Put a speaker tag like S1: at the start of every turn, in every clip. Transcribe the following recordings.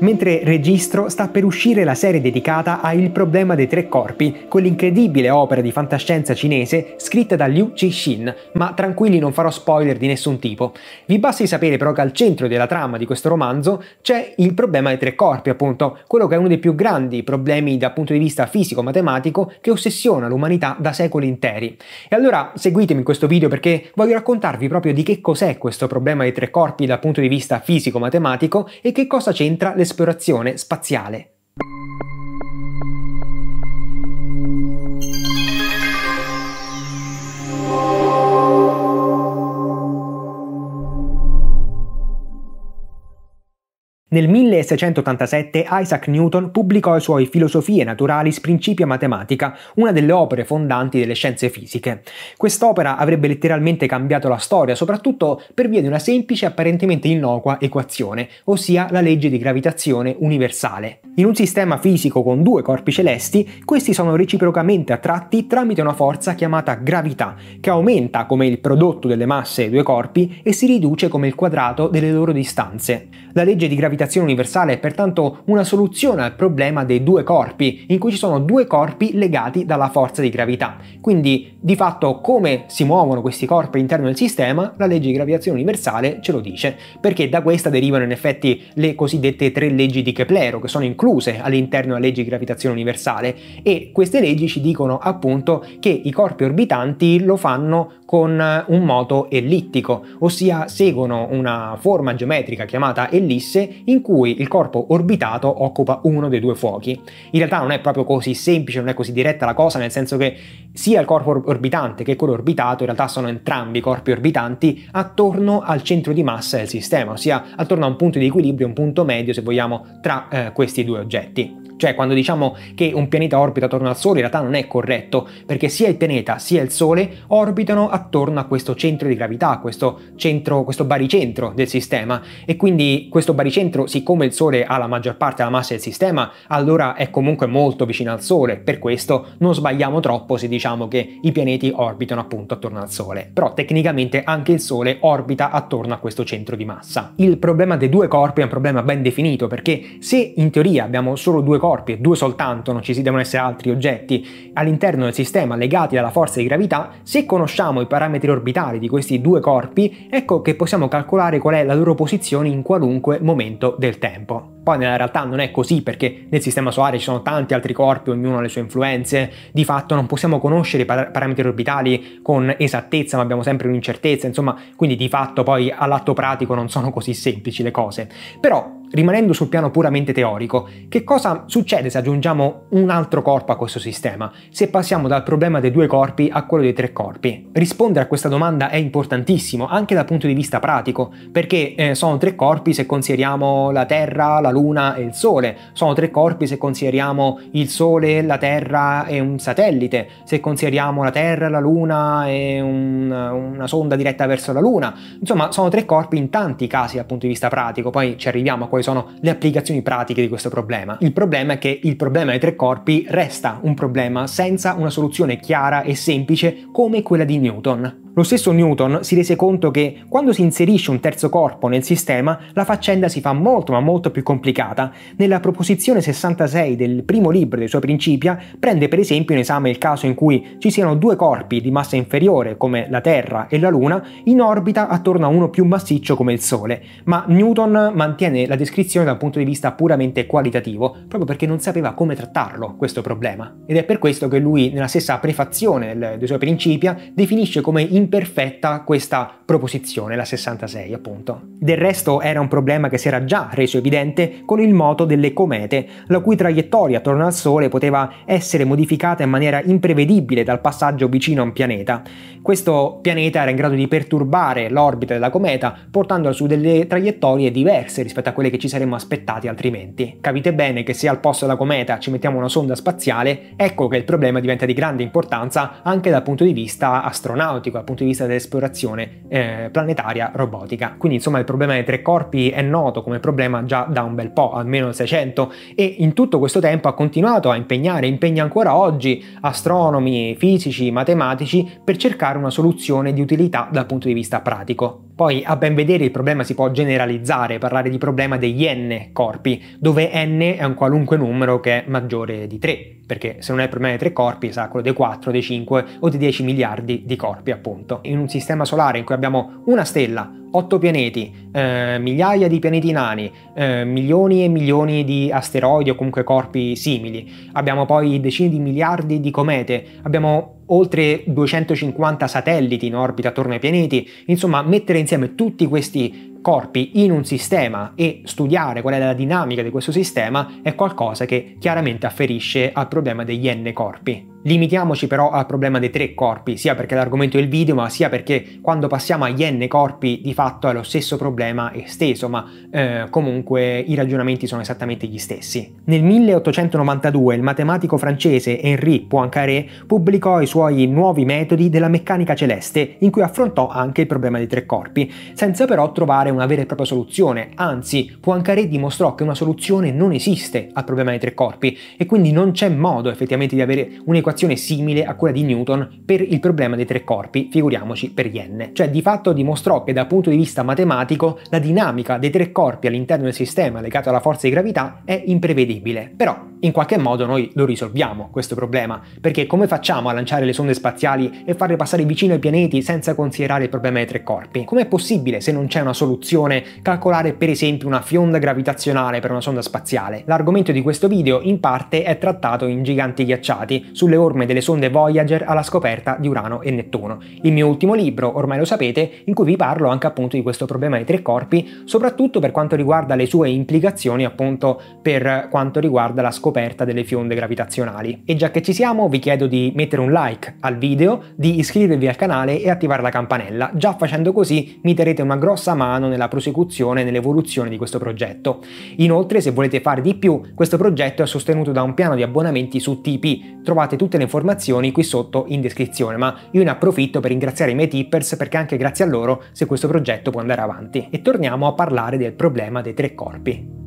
S1: Mentre registro sta per uscire la serie dedicata a Il problema dei tre corpi, con l'incredibile opera di fantascienza cinese scritta da Liu Cixin, ma tranquilli non farò spoiler di nessun tipo. Vi basti sapere però che al centro della trama di questo romanzo c'è il problema dei tre corpi, appunto, quello che è uno dei più grandi problemi dal punto di vista fisico-matematico che ossessiona l'umanità da secoli interi. E allora seguitemi in questo video perché voglio raccontarvi proprio di che cos'è questo problema dei tre corpi dal punto di vista fisico-matematico e che cosa c'entra le grande esplorazione spaziale. Nel 1687 Isaac Newton pubblicò i suoi Filosofie Naturalis Principia Mathematica, una delle opere fondanti delle scienze fisiche. Quest'opera avrebbe letteralmente cambiato la storia, soprattutto per via di una semplice e apparentemente innocua equazione, ossia la legge di gravitazione universale. In un sistema fisico con due corpi celesti, questi sono reciprocamente attratti tramite una forza chiamata gravità, che aumenta come il prodotto delle masse dei due corpi e si riduce come il quadrato delle loro distanze. La legge di gravitazione applicazione universale è pertanto una soluzione al problema dei due corpi, in cui ci sono due corpi legati dalla forza di gravità. Quindi, di fatto, come si muovono questi corpi all'interno del sistema, la legge di gravitazione universale ce lo dice, perché da questa derivano in effetti le cosiddette tre leggi di Keplero, che sono incluse all'interno della legge di gravitazione universale, e queste leggi ci dicono appunto che i corpi orbitanti lo fanno con eh, un moto ellittico, ossia seguono una forma geometrica chiamata ellisse in in cui il corpo orbitato occupa uno dei due fuochi. In realtà non è proprio così semplice, non è così diretta la cosa, nel senso che sia il corpo orbitante che quello orbitato in realtà sono entrambi i corpi orbitanti attorno al centro di massa del sistema, ossia attorno a un punto di equilibrio, un punto medio se vogliamo, tra eh, questi due oggetti. Cioè quando diciamo che un pianeta orbita attorno al Sole in realtà non è corretto, perché sia il pianeta sia il Sole orbitano attorno a questo centro di gravità, questo, centro, questo baricentro del sistema e quindi questo baricentro, siccome il Sole ha la maggior parte della massa del sistema, allora è comunque molto vicino al Sole, per questo non sbagliamo troppo se diciamo che i pianeti orbitano appunto attorno al Sole, però tecnicamente anche il Sole orbita attorno a questo centro di massa. Il problema dei due corpi è un problema ben definito perché se in teoria abbiamo solo due corpi corpi e due soltanto, non ci si devono essere altri oggetti, all'interno del sistema legati alla forza di gravità, se conosciamo i parametri orbitali di questi due corpi, ecco che possiamo calcolare qual è la loro posizione in qualunque momento del tempo. Poi nella realtà non è così perché nel sistema solare ci sono tanti altri corpi, ognuno ha le sue influenze, di fatto non possiamo conoscere i par- parametri orbitali con esattezza, ma abbiamo sempre un'incertezza, insomma, quindi di fatto poi all'atto pratico non sono così semplici le cose. Però rimanendo sul piano puramente teorico, che cosa succede se aggiungiamo un altro corpo a questo sistema? Se passiamo dal problema dei due corpi a quello dei tre corpi? Rispondere a questa domanda è importantissimo, anche dal punto di vista pratico, perché eh, sono tre corpi se consideriamo la Terra, la Luna e il Sole, sono tre corpi se consideriamo il Sole, la Terra e un satellite, se consideriamo la Terra, la Luna e un, una sonda diretta verso la Luna, insomma sono tre corpi in tanti casi dal punto di vista pratico, poi ci arriviamo a quali sono le applicazioni pratiche di questo problema. Il problema è che il problema dei tre corpi resta un problema senza una soluzione chiara e semplice come quella di Newton. Lo stesso Newton si rese conto che quando si inserisce un terzo corpo nel sistema la faccenda si fa molto ma molto più complicata. Nella proposizione 66 del primo libro dei suoi Principia prende per esempio in esame il caso in cui ci siano due corpi di massa inferiore come la Terra e la Luna in orbita attorno a uno più massiccio come il Sole, ma Newton mantiene la descrizione dal punto di vista puramente qualitativo, proprio perché non sapeva come trattarlo questo problema. Ed è per questo che lui nella stessa prefazione dei suoi Principia definisce come in imperfetta questa proposizione, la 66 appunto. Del resto era un problema che si era già reso evidente con il moto delle comete, la cui traiettoria attorno al Sole poteva essere modificata in maniera imprevedibile dal passaggio vicino a un pianeta. Questo pianeta era in grado di perturbare l'orbita della cometa, portandola su delle traiettorie diverse rispetto a quelle che ci saremmo aspettati altrimenti. Capite bene che se al posto della cometa ci mettiamo una sonda spaziale, ecco che il problema diventa di grande importanza anche dal punto di vista astronautico, appunto punto di vista dell'esplorazione eh, planetaria robotica. Quindi insomma il problema dei tre corpi è noto come problema già da un bel po', almeno il 600, e in tutto questo tempo ha continuato a impegnare, impegna ancora oggi astronomi, fisici, matematici per cercare una soluzione di utilità dal punto di vista pratico. Poi a ben vedere il problema si può generalizzare, parlare di problema degli n corpi, dove n è un qualunque numero che è maggiore di 3, perché se non è il problema dei 3 corpi sarà quello dei 4, dei 5 o dei 10 miliardi di corpi appunto. In un sistema solare in cui abbiamo una stella, 8 pianeti, eh, migliaia di pianeti nani, eh, milioni e milioni di asteroidi o comunque corpi simili, abbiamo poi decine di miliardi di comete, abbiamo oltre 250 satelliti in orbita attorno ai pianeti, insomma mettere insieme tutti questi corpi in un sistema e studiare qual è la dinamica di questo sistema è qualcosa che chiaramente afferisce al problema degli n corpi. Limitiamoci però al problema dei tre corpi, sia perché l'argomento è il video, ma sia perché quando passiamo agli n corpi di fatto è lo stesso problema esteso, ma eh, comunque i ragionamenti sono esattamente gli stessi. Nel 1892 il matematico francese Henri Poincaré pubblicò i suoi nuovi metodi della meccanica celeste, in cui affrontò anche il problema dei tre corpi, senza però trovare una vera e propria soluzione, anzi Poincaré dimostrò che una soluzione non esiste al problema dei tre corpi e quindi non c'è modo effettivamente di avere un'equazione equazione simile a quella di Newton per il problema dei tre corpi, figuriamoci per yen. Cioè di fatto dimostrò che dal punto di vista matematico la dinamica dei tre corpi all'interno del sistema legato alla forza di gravità è imprevedibile. Però in qualche modo noi lo risolviamo questo problema, perché come facciamo a lanciare le sonde spaziali e farle passare vicino ai pianeti senza considerare il problema dei tre corpi? Com'è possibile se non c'è una soluzione calcolare per esempio una fionda gravitazionale per una sonda spaziale? L'argomento di questo video in parte è trattato in Giganti ghiacciati sulle orme delle sonde Voyager alla scoperta di Urano e Nettuno. Il mio ultimo libro, ormai lo sapete, in cui vi parlo anche appunto di questo problema dei tre corpi, soprattutto per quanto riguarda le sue implicazioni appunto per quanto riguarda la scoperta delle fionde gravitazionali. E già che ci siamo vi chiedo di mettere un like al video, di iscrivervi al canale e attivare la campanella, già facendo così mi terrete una grossa mano nella prosecuzione e nell'evoluzione di questo progetto. Inoltre se volete fare di più, questo progetto è sostenuto da un piano di abbonamenti su Tipeee, trovate tutti tutte le informazioni qui sotto in descrizione, ma io ne approfitto per ringraziare i miei tippers perché anche grazie a loro se questo progetto può andare avanti. E torniamo a parlare del problema dei tre corpi.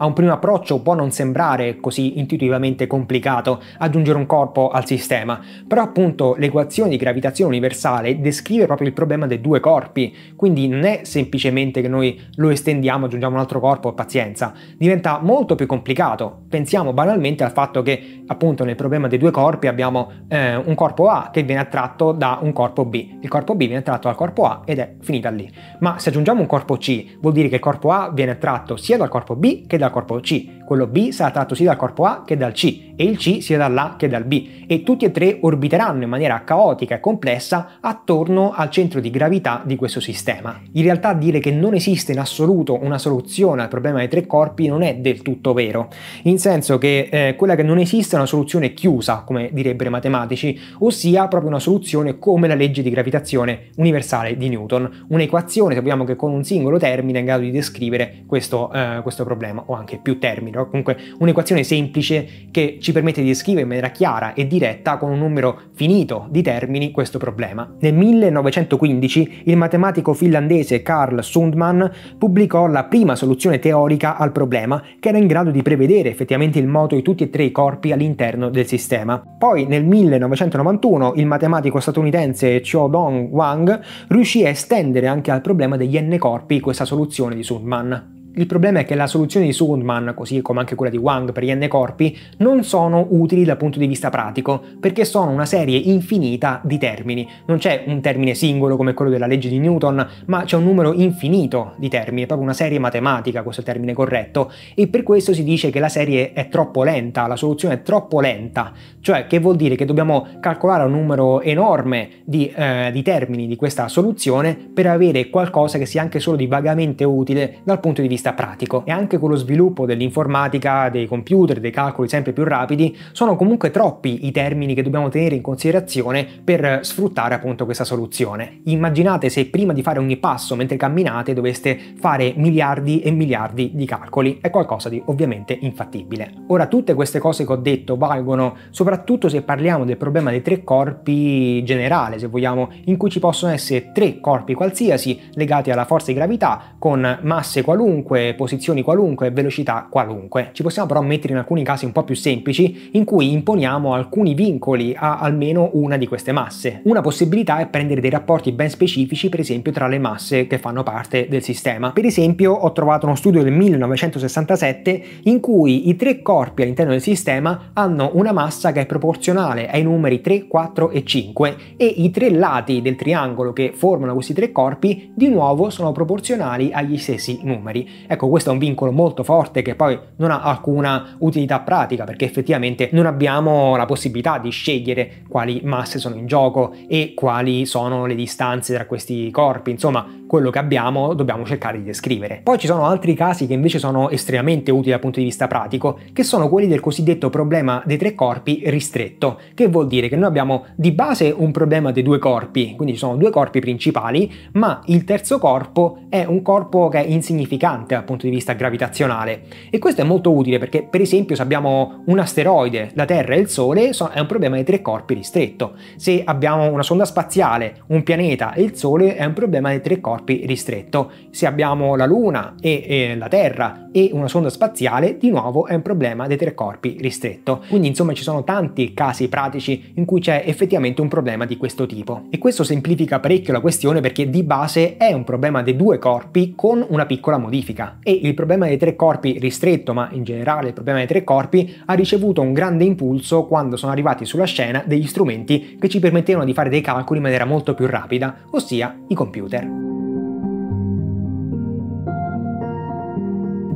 S1: A un primo approccio può non sembrare così intuitivamente complicato aggiungere un corpo al sistema, però appunto l'equazione di gravitazione universale descrive proprio il problema dei due corpi, quindi non è semplicemente che noi lo estendiamo, aggiungiamo un altro corpo pazienza, diventa molto più complicato. Pensiamo banalmente al fatto che appunto nel problema dei due corpi abbiamo eh, un corpo A che viene attratto da un corpo B, il corpo B viene attratto dal corpo A ed è finita lì. Ma se aggiungiamo un corpo C vuol dire che il corpo A viene attratto sia dal corpo B che dal da corpo C. quello B sarà tratto sia dal corpo A che dal C e il C sia dall'A che dal B e tutti e tre orbiteranno in maniera caotica e complessa attorno al centro di gravità di questo sistema. In realtà dire che non esiste in assoluto una soluzione al problema dei tre corpi non è del tutto vero, in senso che eh, quella che non esiste è una soluzione chiusa, come direbbero i matematici, ossia proprio una soluzione come la legge di gravitazione universale di Newton, un'equazione sappiamo che con un singolo termine è in grado di descrivere questo, eh, questo problema o anche più termini o comunque un'equazione semplice che ci permette di descrivere in maniera chiara e diretta con un numero finito di termini questo problema. Nel 1915 il matematico finlandese Carl Sundman pubblicò la prima soluzione teorica al problema che era in grado di prevedere effettivamente il moto di tutti e tre i corpi all'interno del sistema. Poi nel 1991 il matematico statunitense Cho Dong Wang riuscì a estendere anche al problema degli n corpi questa soluzione di Sundman. Il problema è che la soluzione di Sundman, così come anche quella di Wang per gli n corpi, non sono utili dal punto di vista pratico, perché sono una serie infinita di termini. Non c'è un termine singolo come quello della legge di Newton, ma c'è un numero infinito di termini, è proprio una serie matematica, questo è il termine corretto, e per questo si dice che la serie è troppo lenta, la soluzione è troppo lenta, cioè che vuol dire che dobbiamo calcolare un numero enorme di, eh, di termini di questa soluzione per avere qualcosa che sia anche solo di vagamente utile dal punto di vista vista pratico e anche con lo sviluppo dell'informatica, dei computer, dei calcoli sempre più rapidi, sono comunque troppi i termini che dobbiamo tenere in considerazione per sfruttare appunto questa soluzione. Immaginate se prima di fare ogni passo mentre camminate doveste fare miliardi e miliardi di calcoli, è qualcosa di ovviamente infattibile. Ora tutte queste cose che ho detto valgono soprattutto se parliamo del problema dei tre corpi generale, se vogliamo, in cui ci possono essere tre corpi qualsiasi legati alla forza di gravità con masse qualunque qualunque, posizioni qualunque, velocità qualunque. Ci possiamo però mettere in alcuni casi un po' più semplici in cui imponiamo alcuni vincoli a almeno una di queste masse. Una possibilità è prendere dei rapporti ben specifici per esempio tra le masse che fanno parte del sistema. Per esempio ho trovato uno studio del 1967 in cui i tre corpi all'interno del sistema hanno una massa che è proporzionale ai numeri 3, 4 e 5 e i tre lati del triangolo che formano questi tre corpi di nuovo sono proporzionali agli stessi numeri. Ecco, questo è un vincolo molto forte che poi non ha alcuna utilità pratica perché effettivamente non abbiamo la possibilità di scegliere quali masse sono in gioco e quali sono le distanze tra questi corpi, insomma quello che abbiamo dobbiamo cercare di descrivere. Poi ci sono altri casi che invece sono estremamente utili dal punto di vista pratico, che sono quelli del cosiddetto problema dei tre corpi ristretto, che vuol dire che noi abbiamo di base un problema dei due corpi, quindi ci sono due corpi principali, ma il terzo corpo è un corpo che è insignificante dal punto di vista gravitazionale. E questo è molto utile perché per esempio se abbiamo un asteroide, la Terra e il Sole, è un problema dei tre corpi ristretto. Se abbiamo una sonda spaziale, un pianeta e il Sole, è un problema dei tre corpi corpi ristretto. Se abbiamo la Luna e, e la Terra e una sonda spaziale, di nuovo è un problema dei tre corpi ristretto. Quindi insomma ci sono tanti casi pratici in cui c'è effettivamente un problema di questo tipo. E questo semplifica parecchio la questione perché di base è un problema dei due corpi con una piccola modifica. E il problema dei tre corpi ristretto, ma in generale il problema dei tre corpi, ha ricevuto un grande impulso quando sono arrivati sulla scena degli strumenti che ci permettevano di fare dei calcoli in maniera molto più rapida, ossia i computer.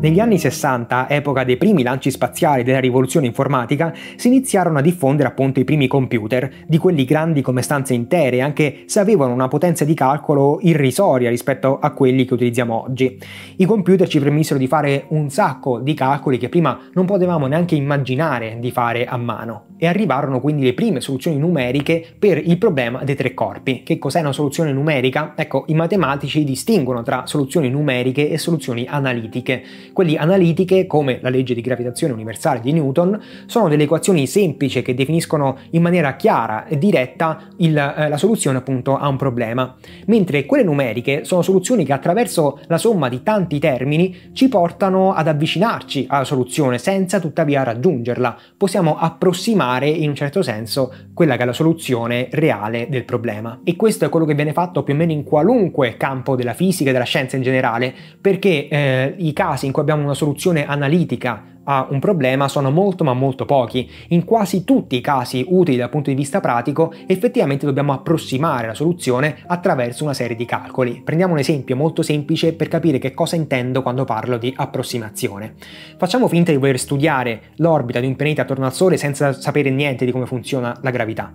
S1: Negli anni 60, epoca dei primi lanci spaziali della rivoluzione informatica, si iniziarono a diffondere appunto i primi computer, di quelli grandi come stanze intere, anche se avevano una potenza di calcolo irrisoria rispetto a quelli che utilizziamo oggi. I computer ci permisero di fare un sacco di calcoli che prima non potevamo neanche immaginare di fare a mano e arrivarono quindi le prime soluzioni numeriche per il problema dei tre corpi. Che cos'è una soluzione numerica? Ecco, i matematici distinguono tra soluzioni numeriche e soluzioni analitiche. Quelli analitiche, come la legge di gravitazione universale di Newton, sono delle equazioni semplici che definiscono in maniera chiara e diretta il, eh, la soluzione appunto a un problema, mentre quelle numeriche sono soluzioni che attraverso la somma di tanti termini ci portano ad avvicinarci alla soluzione senza tuttavia raggiungerla. Possiamo approssimare in un certo senso quella che è la soluzione reale del problema. E questo è quello che viene fatto più o meno in qualunque campo della fisica e della scienza in generale, perché eh, i casi in cui abbiamo una soluzione analitica a un problema sono molto ma molto pochi. In quasi tutti i casi utili dal punto di vista pratico effettivamente dobbiamo approssimare la soluzione attraverso una serie di calcoli. Prendiamo un esempio molto semplice per capire che cosa intendo quando parlo di approssimazione. Facciamo finta di voler studiare l'orbita di un pianeta attorno al Sole senza sapere niente di come funziona la gravità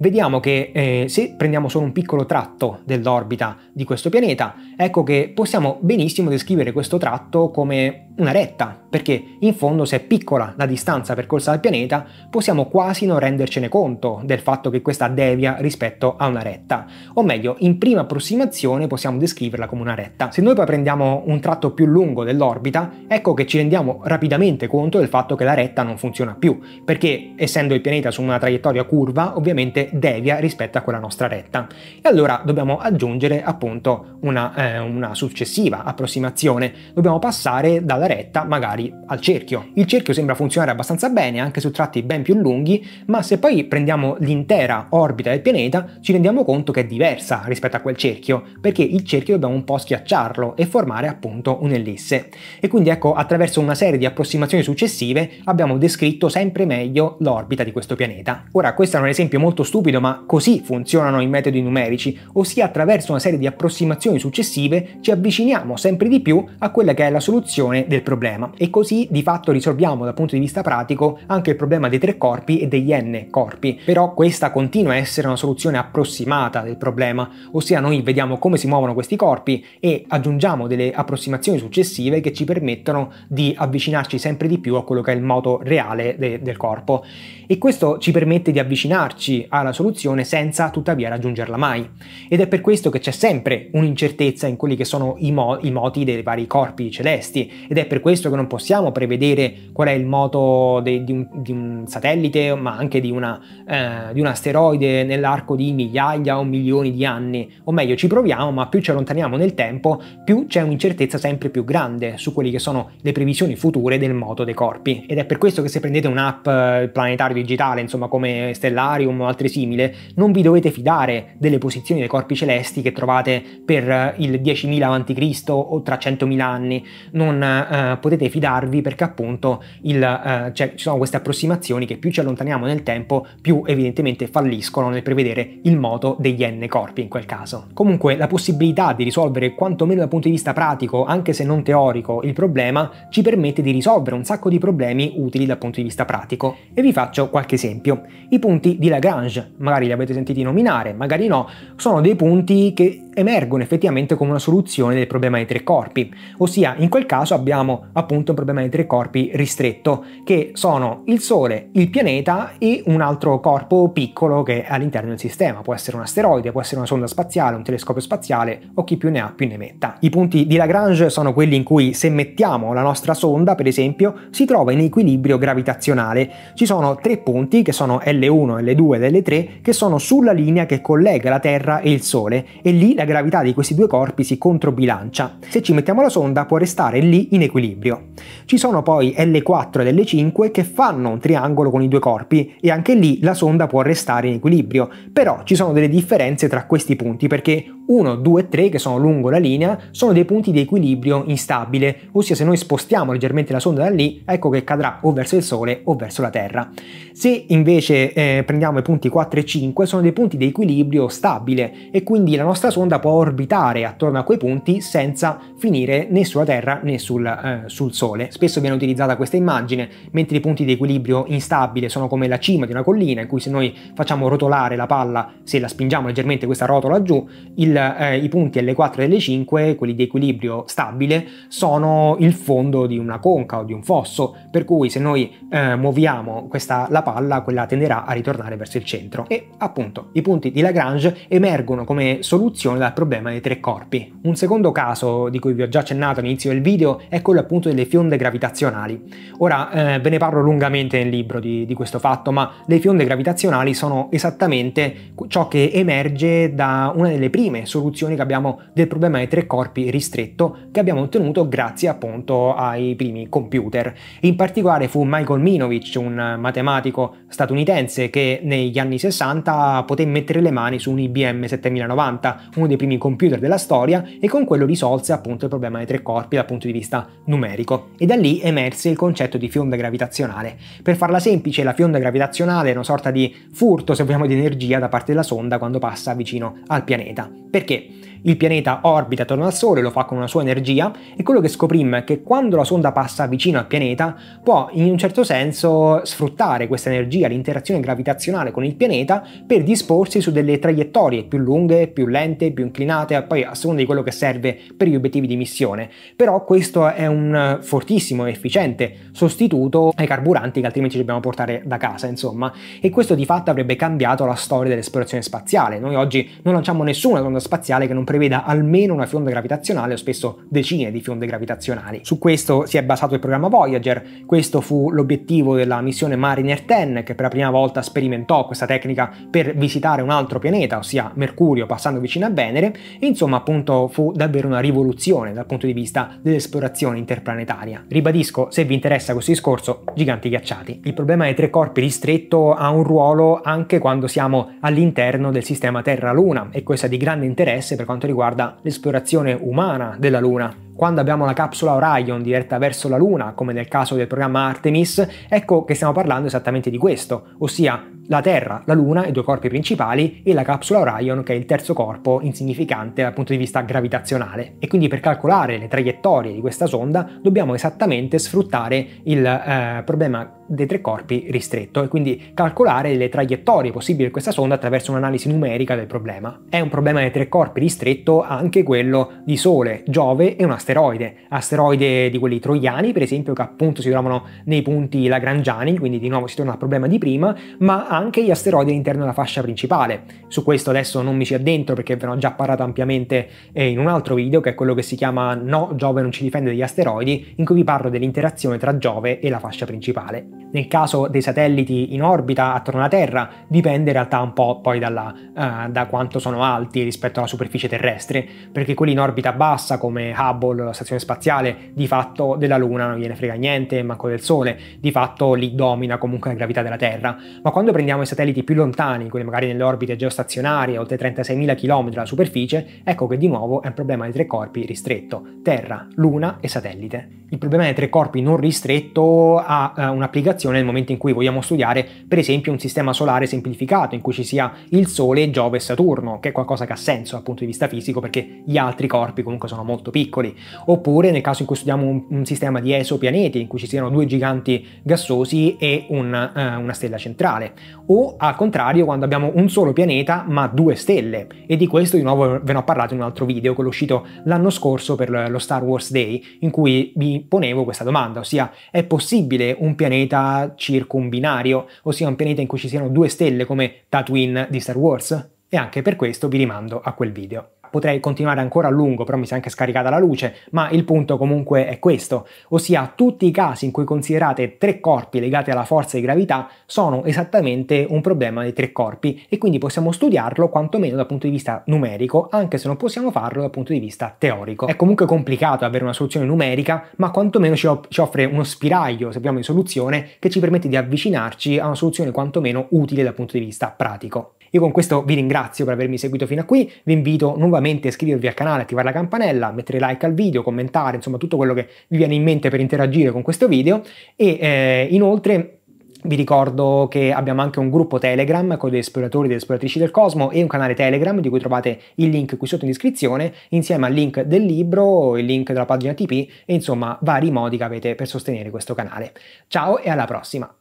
S1: vediamo che eh, se prendiamo solo un piccolo tratto dell'orbita di questo pianeta, ecco che possiamo benissimo descrivere questo tratto come una retta, perché in fondo se è piccola la distanza percorsa dal pianeta, possiamo quasi non rendercene conto del fatto che questa devia rispetto a una retta. O meglio, in prima approssimazione possiamo descriverla come una retta. Se noi poi prendiamo un tratto più lungo dell'orbita, ecco che ci rendiamo rapidamente conto del fatto che la retta non funziona più, perché essendo il pianeta su una traiettoria curva, ovviamente devia rispetto a quella nostra retta. E allora dobbiamo aggiungere appunto una, eh, una successiva approssimazione, dobbiamo passare dalla retta magari al cerchio. Il cerchio sembra funzionare abbastanza bene anche su tratti ben più lunghi, ma se poi prendiamo l'intera orbita del pianeta ci rendiamo conto che è diversa rispetto a quel cerchio, perché il cerchio dobbiamo un po' schiacciarlo e formare appunto un'ellisse. E quindi ecco, attraverso una serie di approssimazioni successive abbiamo descritto sempre meglio l'orbita di questo pianeta. Ora questo è un esempio molto stupido stupido, ma così funzionano i metodi numerici, ossia attraverso una serie di approssimazioni successive ci avviciniamo sempre di più a quella che è la soluzione del problema e così di fatto risolviamo dal punto di vista pratico anche il problema dei tre corpi e degli n corpi. Però questa continua a essere una soluzione approssimata del problema, ossia noi vediamo come si muovono questi corpi e aggiungiamo delle approssimazioni successive che ci permettono di avvicinarci sempre di più a quello che è il moto reale de del corpo. E questo ci permette di avvicinarci alla una soluzione senza tuttavia raggiungerla mai. Ed è per questo che c'è sempre un'incertezza in quelli che sono i, mo- i moti dei vari corpi celesti ed è per questo che non possiamo prevedere qual è il moto de- di, un- di, un, satellite ma anche di, una, eh, di un asteroide nell'arco di migliaia o milioni di anni. O meglio ci proviamo ma più ci allontaniamo nel tempo più c'è un'incertezza sempre più grande su quelli che sono le previsioni future del moto dei corpi. Ed è per questo che se prendete un'app eh, planetario digitale insomma come Stellarium o altri siti simile, non vi dovete fidare delle posizioni dei corpi celesti che trovate per eh, il 10.000 a.C. o tra 100.000 anni, non eh, potete fidarvi perché appunto il, eh, cioè, ci sono queste approssimazioni che più ci allontaniamo nel tempo, più evidentemente falliscono nel prevedere il moto degli n corpi in quel caso. Comunque la possibilità di risolvere quantomeno dal punto di vista pratico, anche se non teorico, il problema ci permette di risolvere un sacco di problemi utili dal punto di vista pratico. E vi faccio qualche esempio. I punti di Lagrange Magari li avete sentiti nominare, magari no. Sono dei punti che emergono effettivamente come una soluzione del problema dei tre corpi, ossia in quel caso abbiamo appunto un problema dei tre corpi ristretto, che sono il Sole, il pianeta e un altro corpo piccolo che è all'interno del sistema, può essere un asteroide, può essere una sonda spaziale, un telescopio spaziale o chi più ne ha più ne metta. I punti di Lagrange sono quelli in cui se mettiamo la nostra sonda, per esempio, si trova in equilibrio gravitazionale. Ci sono tre punti che sono L1, L2 ed L3 che sono sulla linea che collega la Terra e il Sole e lì la gravità di questi due corpi si controbilancia. Se ci mettiamo la sonda può restare lì in equilibrio. Ci sono poi L4 ed L5 che fanno un triangolo con i due corpi e anche lì la sonda può restare in equilibrio, però ci sono delle differenze tra questi punti perché 1, 2 e 3 che sono lungo la linea sono dei punti di equilibrio instabile, ossia se noi spostiamo leggermente la sonda da lì ecco che cadrà o verso il Sole o verso la Terra. Se invece eh, prendiamo i punti 4 e 5 sono dei punti di equilibrio stabile e quindi la nostra sonda sonda può orbitare attorno a quei punti senza finire né sulla Terra né sul, eh, sul Sole. Spesso viene utilizzata questa immagine, mentre i punti di equilibrio instabile sono come la cima di una collina in cui se noi facciamo rotolare la palla, se la spingiamo leggermente questa rotola giù, il, eh, i punti L4 e L5, quelli di equilibrio stabile, sono il fondo di una conca o di un fosso, per cui se noi eh, muoviamo questa, la palla, quella tenderà a ritornare verso il centro. E appunto i punti di Lagrange emergono come soluzione dal problema dei tre corpi. Un secondo caso di cui vi ho già accennato all'inizio del video è quello appunto delle fionde gravitazionali. Ora eh, ve ne parlo lungamente nel libro di, di questo fatto, ma le fionde gravitazionali sono esattamente ciò che emerge da una delle prime soluzioni che abbiamo del problema dei tre corpi ristretto che abbiamo ottenuto grazie appunto ai primi computer. In particolare fu Michael Minovich, un matematico statunitense che negli anni 60 poté mettere le mani su un IBM 7090, uno dei primi computer della storia e con quello risolse appunto il problema dei tre corpi dal punto di vista numerico. E da lì emerse il concetto di fionda gravitazionale. Per farla semplice, la fionda gravitazionale è una sorta di furto, se vogliamo, di energia da parte della sonda quando passa vicino al pianeta. Perché? Il pianeta orbita attorno al Sole, lo fa con una sua energia e quello che scoprimmo è che quando la sonda passa vicino al pianeta può in un certo senso sfruttare questa energia, l'interazione gravitazionale con il pianeta per disporsi su delle traiettorie più lunghe, più lente, più inclinate, poi a seconda di quello che serve per gli obiettivi di missione. Però questo è un fortissimo e efficiente sostituto ai carburanti che altrimenti ci dobbiamo portare da casa, insomma, e questo di fatto avrebbe cambiato la storia dell'esplorazione spaziale. Noi oggi non lanciamo nessuna sonda spaziale che non preveda almeno una fionda gravitazionale o spesso decine di fionde gravitazionali. Su questo si è basato il programma Voyager, questo fu l'obiettivo della missione Mariner 10 che per la prima volta sperimentò questa tecnica per visitare un altro pianeta, ossia Mercurio, passando vicino a Venere, e insomma appunto fu davvero una rivoluzione dal punto di vista dell'esplorazione interplanetaria. Ribadisco, se vi interessa questo discorso, giganti ghiacciati. Il problema dei tre corpi ristretto ha un ruolo anche quando siamo all'interno del sistema Terra-Luna e questo è di grande interesse per quanto quanto riguarda l'esplorazione umana della Luna. Quando abbiamo la capsula Orion diretta verso la Luna, come nel caso del programma Artemis, ecco che stiamo parlando esattamente di questo, ossia la Terra, la Luna, i due corpi principali, e la capsula Orion, che è il terzo corpo insignificante dal punto di vista gravitazionale. E quindi per calcolare le traiettorie di questa sonda dobbiamo esattamente sfruttare il eh, problema dei tre corpi ristretto e quindi calcolare le traiettorie possibili di questa sonda attraverso un'analisi numerica del problema. È un problema dei tre corpi ristretto anche quello di Sole, Giove e un asteroide. Asteroide di quelli troiani, per esempio, che appunto si trovano nei punti lagrangiani, quindi di nuovo si torna al problema di prima, ma ha anche gli asteroidi all'interno della fascia principale. Su questo adesso non mi ci addentro perché ve ne ho già parlato ampiamente eh, in un altro video che è quello che si chiama No, Giove non ci difende dagli asteroidi, in cui vi parlo dell'interazione tra Giove e la fascia principale. Nel caso dei satelliti in orbita attorno alla Terra dipende in realtà un po' poi dalla, uh, da quanto sono alti rispetto alla superficie terrestre, perché quelli in orbita bassa come Hubble, la stazione spaziale, di fatto della Luna non gliene frega niente, manco del Sole, di fatto lì domina comunque la gravità della Terra. Ma quando prendiamo prendiamo i satelliti più lontani, quelli magari nelle orbite geostazionarie, oltre 36.000 km dalla superficie, ecco che di nuovo è un problema di tre corpi ristretto, Terra, Luna e satellite. Il problema dei tre corpi non ristretto ha eh, un'applicazione nel momento in cui vogliamo studiare, per esempio, un sistema solare semplificato, in cui ci sia il Sole, Giove e Saturno, che è qualcosa che ha senso dal punto di vista fisico, perché gli altri corpi comunque sono molto piccoli. Oppure nel caso in cui studiamo un, un sistema di esopianeti, in cui ci siano due giganti gassosi e un, eh, una stella centrale o al contrario quando abbiamo un solo pianeta ma due stelle e di questo di nuovo ve ne ho parlato in un altro video quello uscito l'anno scorso per lo Star Wars Day in cui vi ponevo questa domanda ossia è possibile un pianeta circumbinario ossia un pianeta in cui ci siano due stelle come Tatooine di Star Wars? E anche per questo vi rimando a quel video potrei continuare ancora a lungo, però mi si è anche scaricata la luce, ma il punto comunque è questo, ossia tutti i casi in cui considerate tre corpi legati alla forza di gravità sono esattamente un problema dei tre corpi e quindi possiamo studiarlo quantomeno dal punto di vista numerico, anche se non possiamo farlo dal punto di vista teorico. È comunque complicato avere una soluzione numerica, ma quantomeno ci, ci offre uno spiraglio, se abbiamo di soluzione, che ci permette di avvicinarci a una soluzione quantomeno utile dal punto di vista pratico. Io con questo vi ringrazio per avermi seguito fino a qui, vi invito nuovamente a iscrivervi al canale, attivare la campanella, mettere like al video, commentare, insomma tutto quello che vi viene in mente per interagire con questo video e eh, inoltre vi ricordo che abbiamo anche un gruppo Telegram con gli esploratori e delle esploratrici del cosmo e un canale Telegram di cui trovate il link qui sotto in descrizione, insieme al link del libro, il link della pagina TP e insomma vari modi che avete per sostenere questo canale. Ciao e alla prossima!